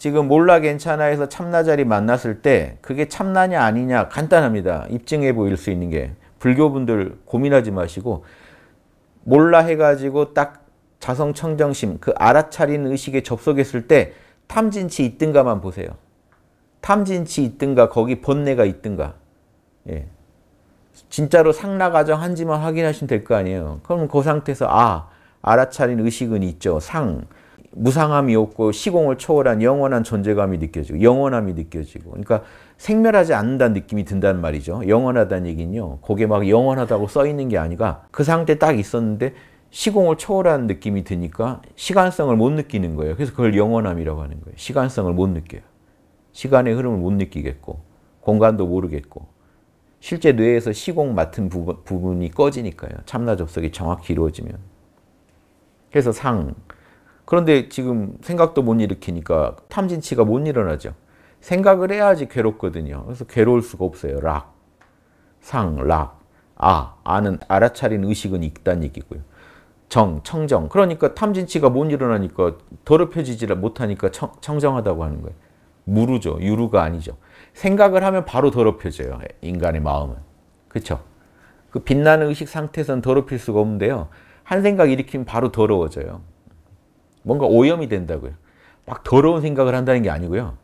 지금 몰라 괜찮아에서 참나자리 만났을 때 그게 참나냐 아니냐 간단합니다. 입증해 보일 수 있는 게 불교분들 고민하지 마시고 몰라 해가지고 딱 자성청정심 그 알아차린 의식에 접속했을 때 탐진치 있든가만 보세요. 탐진치 있든가 거기 번뇌가 있든가 예. 진짜로 상라가정 한지만 확인하시면 될 거 아니에요. 그럼 그 상태에서 아 알아차린 의식은 있죠. 상 무상함이 없고 시공을 초월한 영원한 존재감이 느껴지고 영원함이 느껴지고 그러니까 생멸하지 않는다는 느낌이 든다는 말이죠. 영원하다는 얘기는요. 그게 막 영원하다고 써 있는 게 아니라 그 상태 딱 있었는데 시공을 초월한 느낌이 드니까 시간성을 못 느끼는 거예요. 그래서 그걸 영원함이라고 하는 거예요. 시간성을 못 느껴요. 시간의 흐름을 못 느끼겠고 공간도 모르겠고 실제 뇌에서 시공 맡은 부분, 부분이 꺼지니까요. 참나 접속이 정확히 이루어지면. 그래서 상, 그런데 지금 생각도 못 일으키니까 탐진치가 못 일어나죠. 생각을 해야지 괴롭거든요. 그래서 괴로울 수가 없어요. 락, 상, 락, 아, 아는 알아차린 의식은 있다는 얘기고요. 정, 청정. 그러니까 탐진치가 못 일어나니까 더럽혀지지 못하니까 청, 청정하다고 하는 거예요. 무르죠. 유루가 아니죠. 생각을 하면 바로 더럽혀져요. 인간의 마음은. 그렇죠? 그 빛나는 의식 상태에서는 더럽힐 수가 없는데요. 한 생각 일으키면 바로 더러워져요. 뭔가 오염이 된다고요. 막 더러운 생각을 한다는 게 아니고요.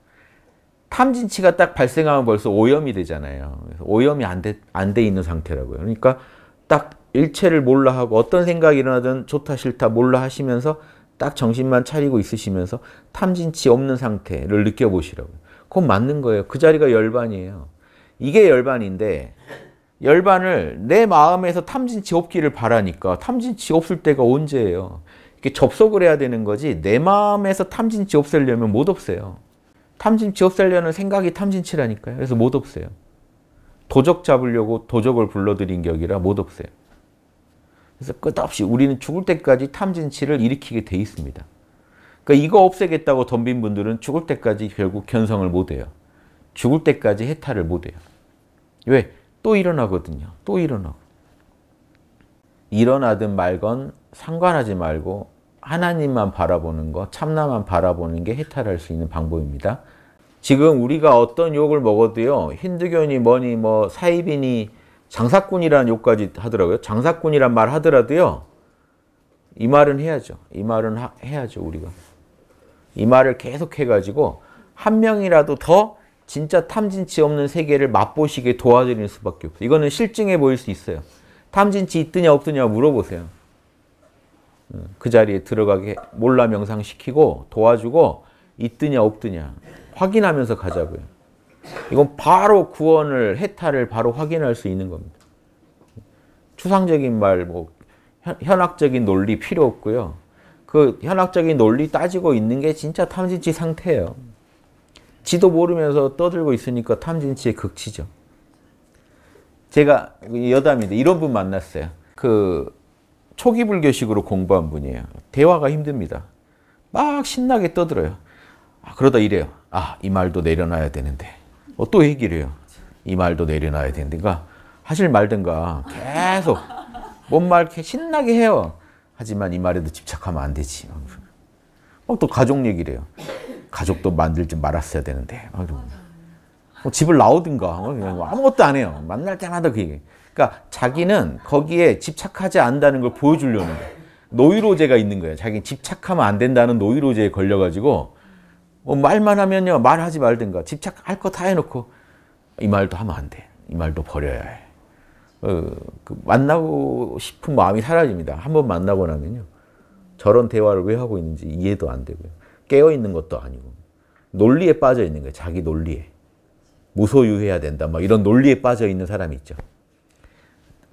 탐진치가 딱 발생하면 벌써 오염이 되잖아요. 오염이 안돼안 돼 있는 상태라고요. 그러니까 딱 일체를 몰라 하고 어떤 생각이 일어나든 좋다 싫다 몰라 하시면서 딱 정신만 차리고 있으시면서 탐진치 없는 상태를 느껴보시라고요. 그건 맞는 거예요. 그 자리가 열반이에요. 이게 열반인데 열반을 내 마음에서 탐진치 없기를 바라니까 탐진치 없을 때가 언제예요? 접속을 해야 되는 거지 내 마음에서 탐진치 없애려면 못 없애요. 탐진치 없애려는 생각이 탐진치라니까요. 그래서 못 없애요. 도적 잡으려고 도적을 불러들인 격이라 못 없애요. 그래서 끝없이 우리는 죽을 때까지 탐진치를 일으키게 돼 있습니다. 그러니까 이거 없애겠다고 덤빈 분들은 죽을 때까지 결국 견성을 못해요. 죽을 때까지 해탈을 못해요. 왜? 또 일어나거든요. 또 일어나고. 일어나든 말건 상관하지 말고 하나님만 바라보는 것, 참나만 바라보는 게 해탈할 수 있는 방법입니다. 지금 우리가 어떤 욕을 먹어도요. 힌두교니 뭐니 뭐 사이비니 장사꾼이라는 욕까지 하더라고요. 장사꾼이란 말 하더라도요. 이 말은 해야죠. 이 말은 하, 해야죠. 우리가. 이 말을 계속 해가지고 한 명이라도 더 진짜 탐진치 없는 세계를 맛보시게 도와드리는 수밖에 없어요. 이거는 실증해 보일 수 있어요. 탐진치 있느냐 없느냐 물어보세요. 어, 그 자리에 들어가게 몰라 명상시키고 도와주고 있드냐 없드냐 확인하면서 가자고요. 이건 바로 구원을 해탈을 바로 확인할 수 있는 겁니다. 추상적인 말, 뭐 현학적인 논리 필요 없고요. 그 현학적인 논리 따지고 있는 게 진짜 탐진치 상태예요. 지도 모르면서 떠들고 있으니까 탐진치의 극치죠. 제가 여담인데 이런 분 만났어요. 그 초기 불교식으로 공부한 분이에요. 대화가 힘듭니다. 막 신나게 떠들어요. 아, 그러다 이래요. 아, 이 말도 내려놔야 되는데. 어, 또 얘기를 해요. 이 말도 내려놔야 되는가 하실 말든가 계속 뭔말 신나게 해요. 하지만 이 말에도 집착하면 안 되지. 막 또 가족 얘기를 해요. 가족도 만들지 말았어야 되는데. 아, 뭐 집을 나오든가. 그 아무것도 안 해요. 만날 때마다 그 얘기. 그러니까 자기는 거기에 집착하지 않는다는 걸 보여주려는 거예요. 노이로제가 있는 거예요. 자기 집착하면 안 된다는 노이로제에 걸려가지고 뭐 말만 하면요. 말하지 말든가. 집착할 거 다 해놓고 이 말도 하면 안 돼. 이 말도 버려야 해. 어, 그 만나고 싶은 마음이 사라집니다. 한번 만나고 나면요. 저런 대화를 왜 하고 있는지 이해도 안 되고요. 깨어있는 것도 아니고. 논리에 빠져 있는 거예요. 자기 논리에. 무소유해야 된다. 막 이런 논리에 빠져 있는 사람이 있죠.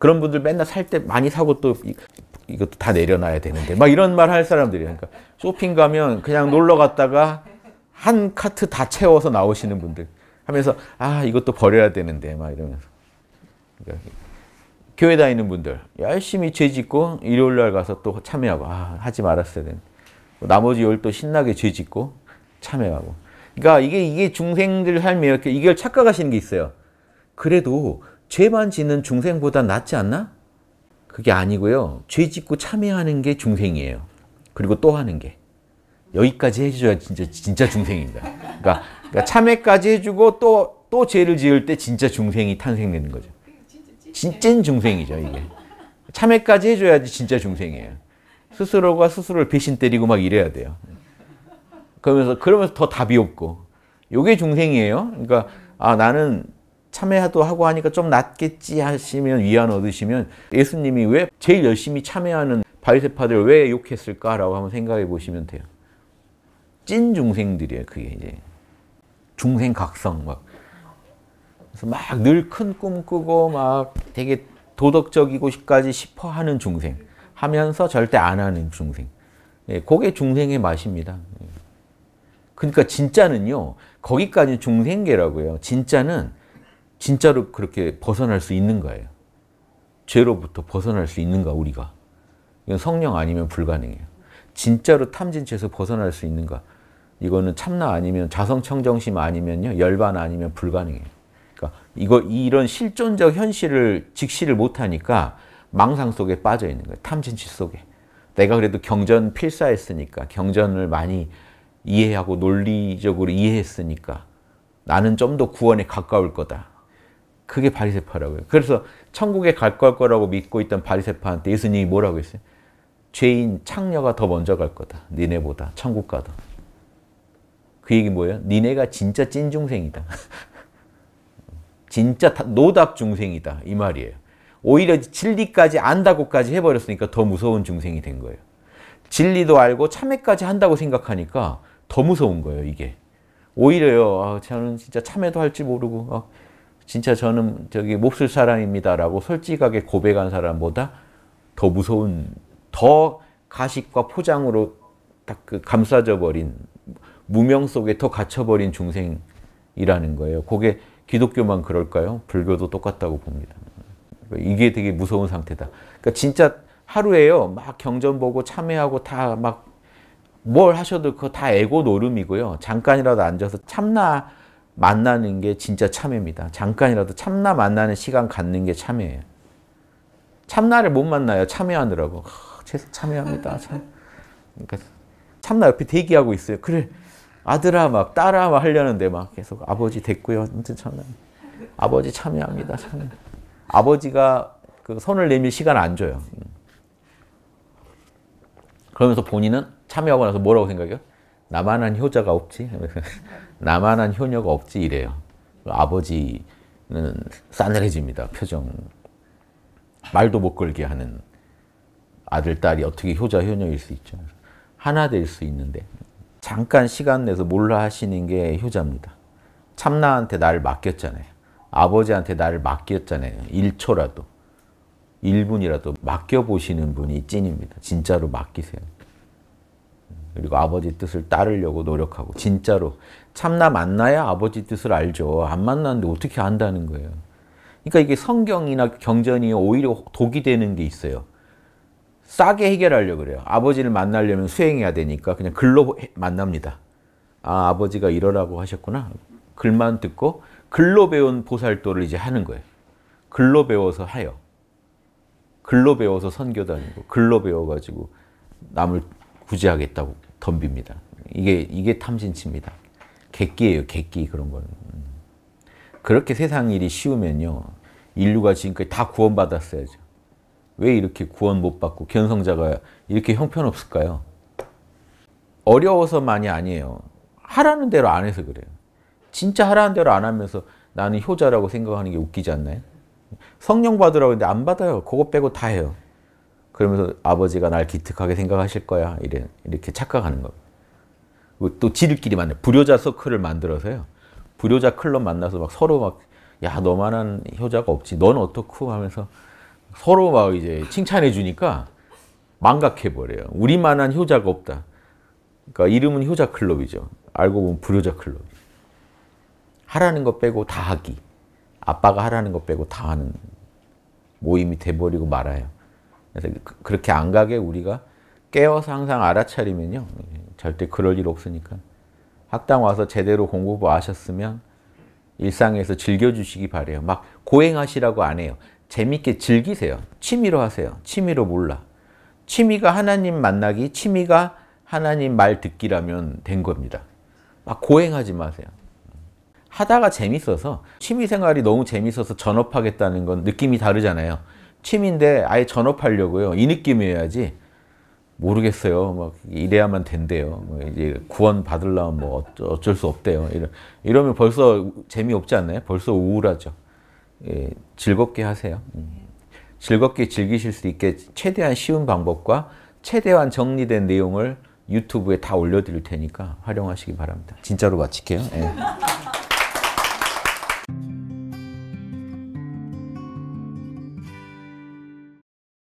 그런 분들 맨날 살 때 많이 사고 또 이, 이것도 다 내려놔야 되는데 막 이런 말 할 사람들이 그러니까 쇼핑 가면 그냥 놀러 갔다가 한 카트 다 채워서 나오시는 분들 하면서 아 이것도 버려야 되는데 막 이러면서 그러니까 교회 다니는 분들 열심히 죄 짓고 일요일 날 가서 또 참여하고 아 하지 말았어야 되는 뭐 나머지 열도 신나게 죄 짓고 참여하고 그러니까 이게 이게 중생들 삶이 이렇 이걸 착각하시는 게 있어요 그래도 죄만 짓는 중생보다 낫지 않나? 그게 아니고요. 죄 짓고 참여하는 게 중생이에요. 그리고 또 하는 게. 여기까지 해줘야 진짜, 진짜 중생입니다. 그러니까, 그러니까 참회까지 해주고 또, 또 죄를 지을 때 진짜 중생이 탄생되는 거죠. 진짜 중생이죠, 이게. 참회까지 해줘야지 진짜 중생이에요. 스스로가 스스로를 배신 때리고 막 이래야 돼요. 그러면서, 그러면서 더 답이 없고. 요게 중생이에요. 그러니까, 아, 나는 참여도 하고 하니까 좀 낫겠지 하시면 위안 얻으시면 예수님이 왜 제일 열심히 참여하는 바리새파들 왜 욕했을까라고 한번 생각해 보시면 돼요. 찐 중생들이에요. 그게 이제 중생각성 막 그래서 막 늘 큰 꿈 꾸고 막 되게 도덕적이고까지 싶어하는 중생 하면서 절대 안 하는 중생. 예, 그게 중생의 맛입니다. 예. 그러니까 진짜는요 거기까지 중생계라고요. 진짜는 진짜로 그렇게 벗어날 수 있는가예요. 죄로부터 벗어날 수 있는가 우리가. 이건 성령 아니면 불가능해요. 진짜로 탐진치에서 벗어날 수 있는가. 이거는 참나 아니면 자성청정심 아니면요. 열반 아니면 불가능해요. 그러니까 이거 이런 실존적 현실을 직시를 못하니까 망상 속에 빠져 있는 거예요. 탐진치 속에. 내가 그래도 경전 필사했으니까 경전을 많이 이해하고 논리적으로 이해했으니까 나는 좀 더 구원에 가까울 거다. 그게 바리새파라고요. 그래서 천국에 갈 걸 거라고 믿고 있던 바리새파한테 예수님이 뭐라고 했어요? 죄인 창녀가 더 먼저 갈 거다. 니네보다 천국 가다. 그 얘기 뭐예요? 니네가 진짜 찐 중생이다. 진짜 노답 중생이다. 이 말이에요. 오히려 진리까지 안다고까지 해버렸으니까 더 무서운 중생이 된 거예요. 진리도 알고 참회까지 한다고 생각하니까 더 무서운 거예요, 이게. 오히려요, 아, 저는 진짜 참회도 할지 모르고, 아, 진짜 저는 저기 몹쓸 사람입니다라고 솔직하게 고백한 사람보다 더 무서운, 더 가식과 포장으로 딱 그 감싸져 버린 무명 속에 더 갇혀버린 중생이라는 거예요. 그게 기독교만 그럴까요? 불교도 똑같다고 봅니다. 이게 되게 무서운 상태다. 그러니까 진짜 하루에요. 막 경전 보고 참회하고 다 막 뭘 하셔도 그거 다 에고 노름이고요. 잠깐이라도 앉아서 참나 만나는 게 진짜 참입니다. 잠깐이라도 참나 만나는 시간 갖는 게 참이에요. 참나를 못 만나요. 참여하느라고. 계속 참여합니다. 참. 그러니까 참나 옆에 대기하고 있어요. 그래 아들아 막 딸아 막 하려는데 막 계속 아버지 됐고요. 아무튼 참나 아버지 참여합니다. 참. 아버지가 그 손을 내밀 시간 안 줘요. 그러면서 본인은 참여하고 나서 뭐라고 생각해요? 나만한 효자가 없지. 나만한 효녀가 없지 이래요. 아버지는 싸늘해집니다. 표정. 말도 못 걸게 하는 아들, 딸이 어떻게 효자, 효녀일 수 있죠. 하나 될 수 있는데 잠깐 시간 내서 몰라 하시는 게 효자입니다. 참나한테 나를 맡겼잖아요. 아버지한테 나를 맡겼잖아요. 1초라도, 1분이라도 맡겨보시는 분이 찐입니다. 진짜로 맡기세요. 그리고 아버지 뜻을 따르려고 노력하고 진짜로 참나 만나야 아버지 뜻을 알죠. 안 만났는데 어떻게 안다는 거예요. 그러니까 이게 성경이나 경전이 오히려 독이 되는 게 있어요. 싸게 해결하려 그래요. 아버지를 만나려면 수행해야 되니까 그냥 글로 만납니다. 아, 아버지가 이러라고 하셨구나. 글만 듣고 글로 배운 보살도를 이제 하는 거예요. 글로 배워서 하여. 글로 배워서 선교 다니고, 글로 배워가지고 남을 구제하겠다고 덤빕니다. 이게 이게 탐진치입니다. 객기예요, 객기 그런 건. 그렇게 세상 일이 쉬우면요. 인류가 지금까지 다 구원받았어야죠. 왜 이렇게 구원 못 받고 견성자가 이렇게 형편없을까요? 어려워서만이 아니에요. 하라는 대로 안 해서 그래요. 진짜 하라는 대로 안 하면서 나는 효자라고 생각하는 게 웃기지 않나요? 성령 받으라고 했는데 안 받아요. 그거 빼고 다 해요. 그러면서 아버지가 날 기특하게 생각하실 거야. 이래, 이렇게 착각하는 겁니다. 또 지들끼리 만나 불효자 서클을 만들어서요. 불효자 클럽 만나서 막 서로 막, 야, 너만한 효자가 없지. 넌 어떻고 하면서 서로 막 이제 칭찬해 주니까 망각해버려요. 우리만한 효자가 없다. 그러니까 이름은 효자 클럽이죠. 알고 보면 불효자 클럽. 하라는 것 빼고 다 하기. 아빠가 하라는 것 빼고 다 하는 모임이 돼버리고 말아요. 그래서 그, 그렇게 안 가게 우리가 깨어서 항상 알아차리면요. 절대 그럴 일 없으니까. 학당 와서 제대로 공부 하셨으면 일상에서 즐겨주시기 바래요. 막 고행하시라고 안 해요. 재밌게 즐기세요. 취미로 하세요. 취미로 몰라. 취미가 하나님 만나기, 취미가 하나님 말 듣기라면 된 겁니다. 막 고행하지 마세요. 하다가 재밌어서 취미생활이 너무 재밌어서 전업하겠다는 건 느낌이 다르잖아요. 취미인데 아예 전업하려고요. 이 느낌이어야지 모르겠어요. 막 뭐 이래야만 된대요. 뭐 이제 구원 받으려면 뭐 어쩔, 수 없대요. 이러, 면 벌써 재미없지 않나요? 벌써 우울하죠. 예, 즐겁게 하세요. 음. 즐겁게 즐기실 수 있게 최대한 쉬운 방법과 최대한 정리된 내용을 유튜브에 다 올려드릴 테니까 활용하시기 바랍니다. 진짜로 마칠게요. 예.